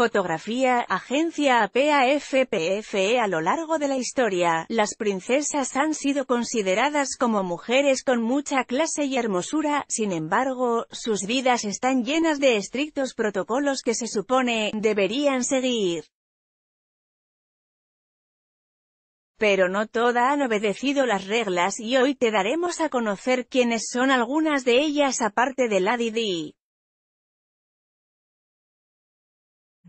Fotografía, agencia APAFPFE A lo largo de la historia, las princesas han sido consideradas como mujeres con mucha clase y hermosura, sin embargo, sus vidas están llenas de estrictos protocolos que se supone, deberían seguir. Pero no todas han obedecido las reglas y hoy te daremos a conocer quiénes son algunas de ellas aparte de Lady Di.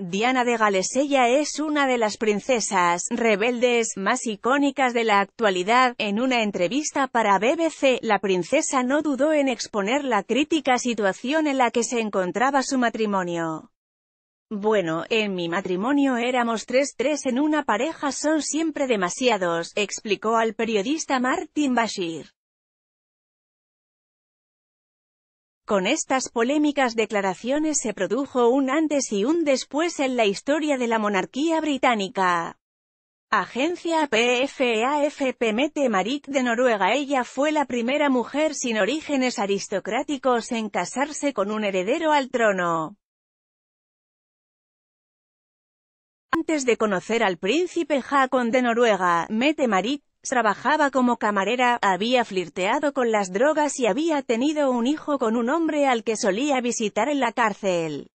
Diana de Galesella es una de las princesas rebeldes más icónicas de la actualidad. En una entrevista para BBC, la princesa no dudó en exponer la crítica situación en la que se encontraba su matrimonio. Bueno, en mi matrimonio éramos tres tres en una pareja son siempre demasiados, explicó al periodista Martin Bashir. Con estas polémicas declaraciones se produjo un antes y un después en la historia de la monarquía británica. Agencia PFAFP Mete Marit de Noruega Ella fue la primera mujer sin orígenes aristocráticos en casarse con un heredero al trono. Antes de conocer al príncipe Haakon de Noruega, Mete Marit Trabajaba como camarera, había flirteado con las drogas y había tenido un hijo con un hombre al que solía visitar en la cárcel.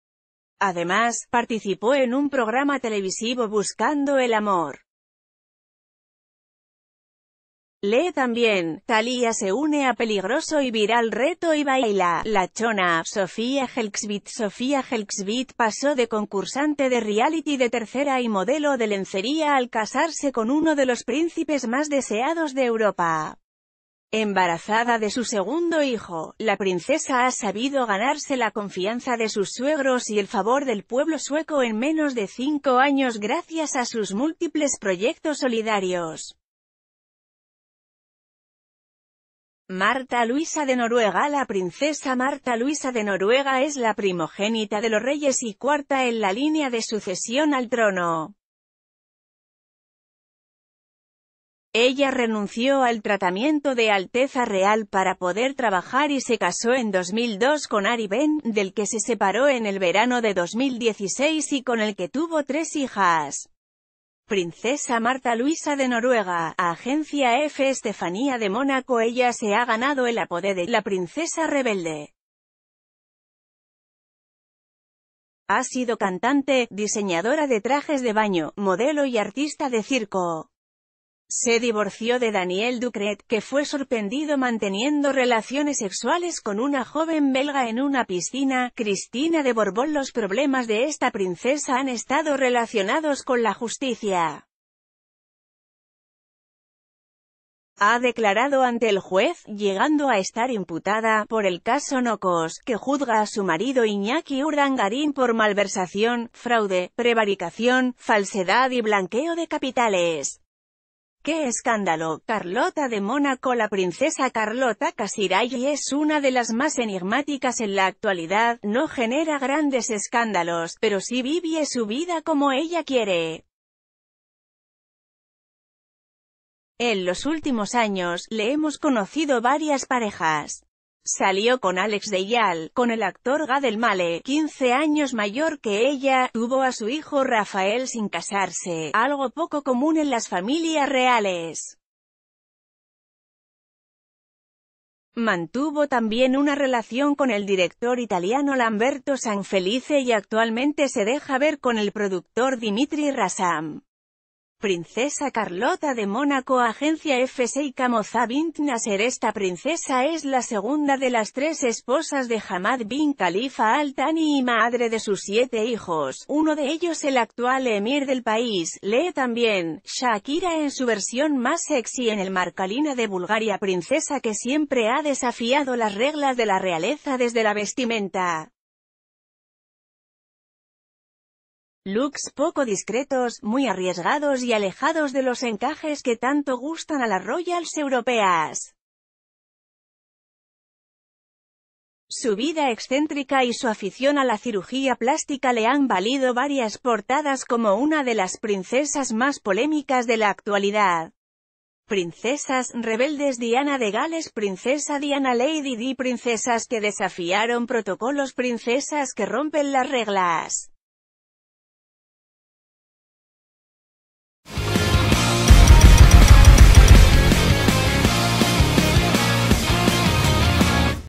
Además, participó en un programa televisivo Buscando el Amor. Lee también, Talía se une a peligroso y viral reto y baila, la chona, Sofía Helksvit Sofía Helksvit pasó de concursante de reality de tercera y modelo de lencería al casarse con uno de los príncipes más deseados de Europa. Embarazada de su segundo hijo, la princesa ha sabido ganarse la confianza de sus suegros y el favor del pueblo sueco en menos de cinco años gracias a sus múltiples proyectos solidarios. Marta Luisa de Noruega La princesa Marta Luisa de Noruega es la primogénita de los reyes y cuarta en la línea de sucesión al trono. Ella renunció al tratamiento de Alteza Real para poder trabajar y se casó en 2002 con Ari Ben, del que se separó en el verano de 2016 y con el que tuvo tres hijas. Princesa Marta Luisa de Noruega, Agencia F. Estefanía de Mónaco Ella se ha ganado el apodo de «La Princesa Rebelde». Ha sido cantante, diseñadora de trajes de baño, modelo y artista de circo se divorció de Daniel Ducret, que fue sorprendido manteniendo relaciones sexuales con una joven belga en una piscina. Cristina de Borbón Los problemas de esta princesa han estado relacionados con la justicia. ha declarado ante el juez, llegando a estar imputada, por el caso Nocos, que juzga a su marido Iñaki Urdangarín por malversación, fraude, prevaricación, falsedad y blanqueo de capitales. ¡Qué escándalo! Carlota de Mónaco La princesa Carlota Casiray es una de las más enigmáticas en la actualidad, no genera grandes escándalos, pero sí vive su vida como ella quiere. En los últimos años, le hemos conocido varias parejas. Salió con Alex Deyal, con el actor Gadel Male, 15 años mayor que ella, tuvo a su hijo Rafael sin casarse, algo poco común en las familias reales. Mantuvo también una relación con el director italiano Lamberto Sanfelice y actualmente se deja ver con el productor Dimitri Rassam. Princesa Carlota de Mónaco Agencia F6 Kamoza bint Nasser Esta princesa es la segunda de las tres esposas de Hamad bin Khalifa al-Thani y madre de sus siete hijos, uno de ellos el actual emir del país. Lee también, Shakira en su versión más sexy en el Marcalina de Bulgaria Princesa que siempre ha desafiado las reglas de la realeza desde la vestimenta. Looks poco discretos, muy arriesgados y alejados de los encajes que tanto gustan a las Royals europeas. Su vida excéntrica y su afición a la cirugía plástica le han valido varias portadas como una de las princesas más polémicas de la actualidad. Princesas rebeldes Diana de Gales Princesa Diana Lady Di Princesas que desafiaron protocolos Princesas que rompen las reglas.